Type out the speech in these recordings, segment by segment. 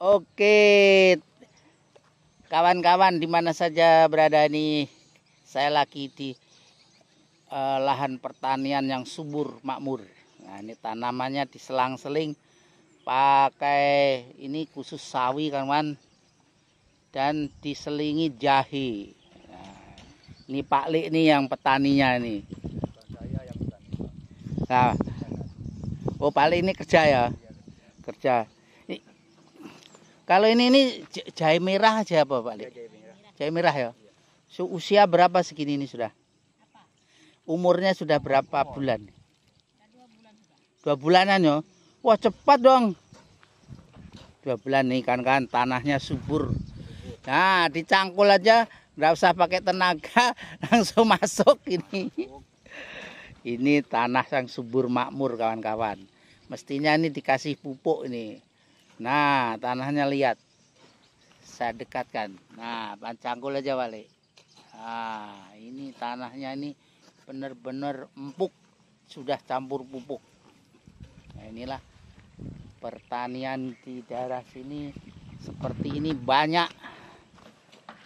Oke, kawan-kawan di mana saja berada nih, saya lagi di uh, eh, lahan pertanian yang subur makmur. Nah ini tanamannya diselang-seling pakai ini khusus sawi kawan dan diselingi jahe. Nah, ini Pak Lik nih yang petaninya nih. Nah, oh Pak Lik ini kerja ya, kerja. Kalau ini ini jahe merah aja apa Pak Lik? Iya, jahe merah ya. usia berapa segini ini sudah? Umurnya sudah berapa bulan? Dua bulanan ya. Wah cepat dong. Dua bulan nih kan kan tanahnya subur. Nah dicangkul aja nggak usah pakai tenaga langsung masuk ini. Ini tanah yang subur makmur kawan-kawan. Mestinya ini dikasih pupuk ini Nah, tanahnya lihat. Saya dekatkan. Nah, ban aja balik. Nah, ini tanahnya ini benar-benar empuk. Sudah campur pupuk. Nah, inilah pertanian di daerah sini seperti ini banyak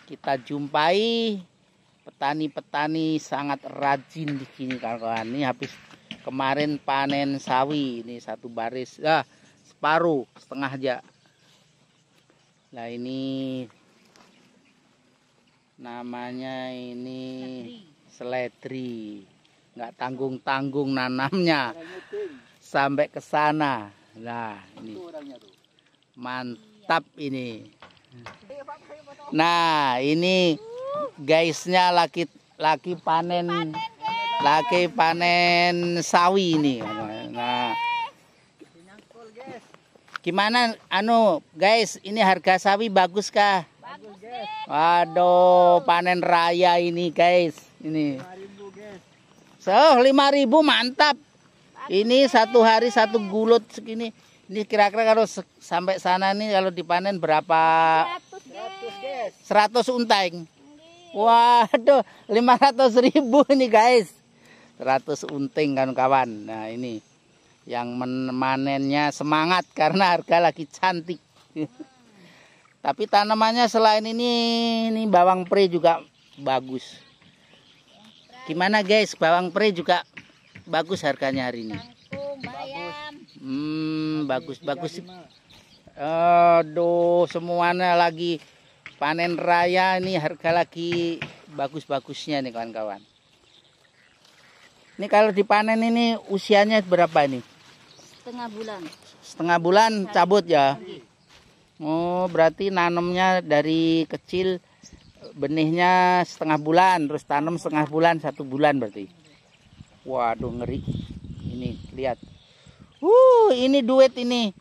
kita jumpai petani-petani sangat rajin di sini kawan-kawan. Ini habis kemarin panen sawi ini satu baris. Ah, separuh setengah aja nah ini namanya ini seledri nggak tanggung-tanggung nanamnya sampai ke sana nah ini mantap ini nah ini guysnya laki laki panen laki panen sawi ini nah Gimana anu guys, ini harga sawi bagus kah? Bagus, guys. Waduh, panen raya ini guys. Ini. guys. So, 5000 mantap. ini satu hari satu gulut segini. Ini kira-kira kalau sampai sana nih kalau dipanen berapa? 100, guys. 100 untaing. Waduh, 500 ribu nih guys. 100 unting kan kawan. Nah, ini yang menemanennya semangat karena harga lagi cantik. Tapi tanamannya selain ini, ini bawang pre juga bagus. Gimana guys, bawang pre juga bagus harganya hari ini. Hmm, bagus bagus. Aduh, semuanya lagi panen raya ini harga lagi bagus-bagusnya nih kawan-kawan. Ini kalau dipanen ini usianya berapa nih? Setengah bulan. Setengah bulan cabut ya. Oh, berarti nanemnya dari kecil benihnya setengah bulan, terus tanam setengah bulan, satu bulan berarti. Waduh ngeri. Ini lihat. Uh, ini duit ini.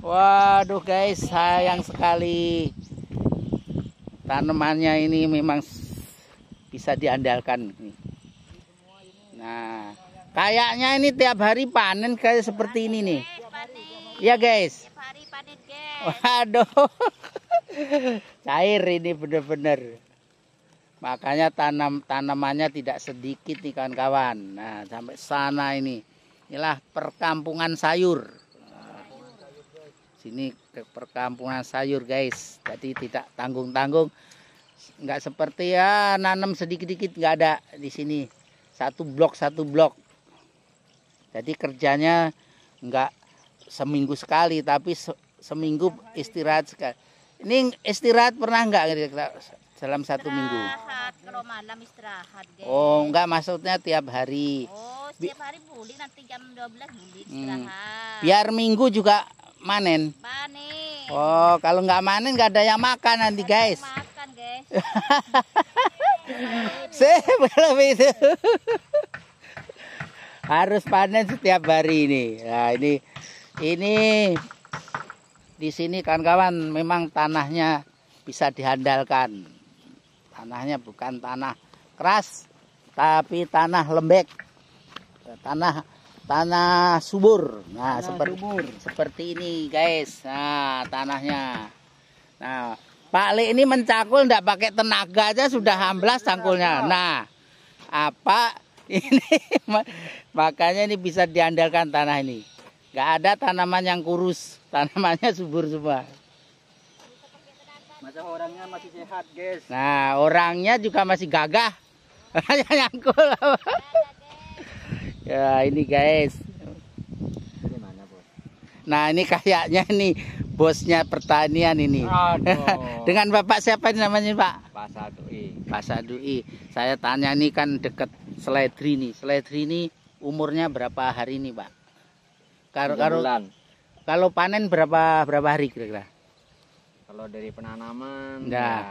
Waduh guys, sayang sekali. Tanamannya ini memang bisa diandalkan. Nah, Kayaknya ini tiap hari panen kayak seperti ini nih. Ya guys. Waduh. Cair ini bener-bener. Makanya tanam tanamannya tidak sedikit nih kawan-kawan. Nah, sampai sana ini. Inilah perkampungan sayur. Sini ke perkampungan sayur guys. Jadi tidak tanggung-tanggung. Enggak seperti ya nanam sedikit sedikit enggak ada di sini. Satu blok satu blok. Jadi kerjanya nggak seminggu sekali tapi seminggu istirahat sekali. Ini istirahat pernah nggak dalam satu istirahat, minggu? Istirahat, istirahat. Deh. Oh, nggak maksudnya tiap hari. Oh, setiap hari boleh. nanti jam 12 boleh hmm. istirahat. Hmm. Biar minggu juga manen. Manen. Oh, kalau nggak manen nggak ada yang makan nanti guys. Makan guys. Saya belum itu harus panen setiap hari ini. Nah, ini ini di sini kawan-kawan memang tanahnya bisa dihandalkan. Tanahnya bukan tanah keras tapi tanah lembek. Tanah tanah subur. Nah, tanah seperti subur. seperti ini, guys. Nah, tanahnya. Nah, Pak Le ini mencakul tidak pakai tenaga aja sudah hamblas cangkulnya. Iya, nah, apa ini makanya ini bisa diandalkan tanah ini nggak ada tanaman yang kurus tanamannya subur semua masa orangnya masih sehat guys nah orangnya juga masih gagah hanya nyangkul ya ini guys nah ini kayaknya nih bosnya pertanian ini dengan bapak siapa ini namanya pak Pak Sadui Pak Sadui saya tanya nih kan deket seledri nih seledri ini umurnya berapa hari ini pak kalau kalau kalau panen berapa berapa hari kira-kira kalau dari penanaman ya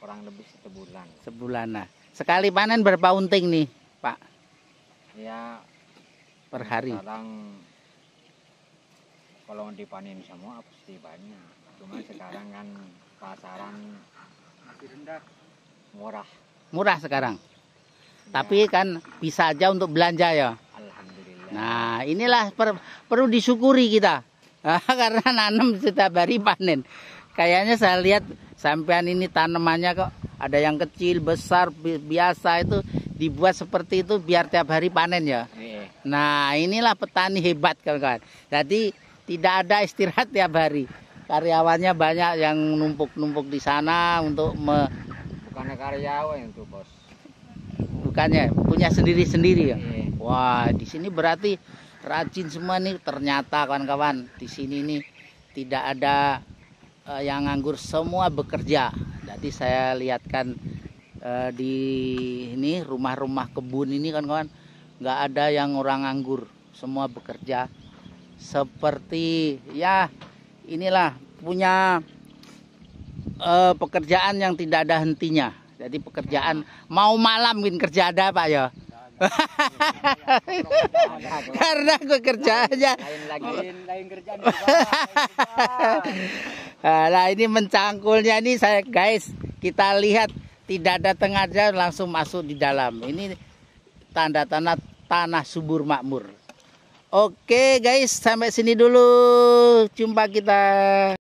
kurang lebih sebulan sebulan nah sekali panen berapa unting nih pak ya per hari sekarang kalau dipanen semua pasti banyak cuma sekarang kan pasaran masih rendah murah murah sekarang tapi iya. kan bisa aja untuk belanja ya. Nah, inilah per, perlu disyukuri kita. Ah, karena nanam setiap hari panen. Kayaknya saya lihat sampean ini tanamannya kok ada yang kecil, besar, bi biasa itu dibuat seperti itu biar tiap hari panen ya. Iya. Nah, inilah petani hebat kawan-kawan. Jadi tidak ada istirahat tiap hari. Karyawannya banyak yang numpuk-numpuk di sana untuk me... bukan karyawan itu, Bos bukannya punya sendiri-sendiri ya. Iya. Wah, di sini berarti rajin semua nih ternyata kawan-kawan. Di sini nih tidak ada uh, yang nganggur, semua bekerja. Jadi saya lihatkan uh, di ini rumah-rumah kebun ini kawan-kawan nggak ada yang orang nganggur, semua bekerja. Seperti ya inilah punya uh, pekerjaan yang tidak ada hentinya jadi pekerjaan mau malam mungkin kerja ada Pak ya. Karena gue kerja lain lagi Nah, ini mencangkulnya ini saya guys, kita lihat tidak ada tengah aja langsung masuk di dalam. Ini tanda-tanda tanah subur makmur. Oke guys, sampai sini dulu. Jumpa kita.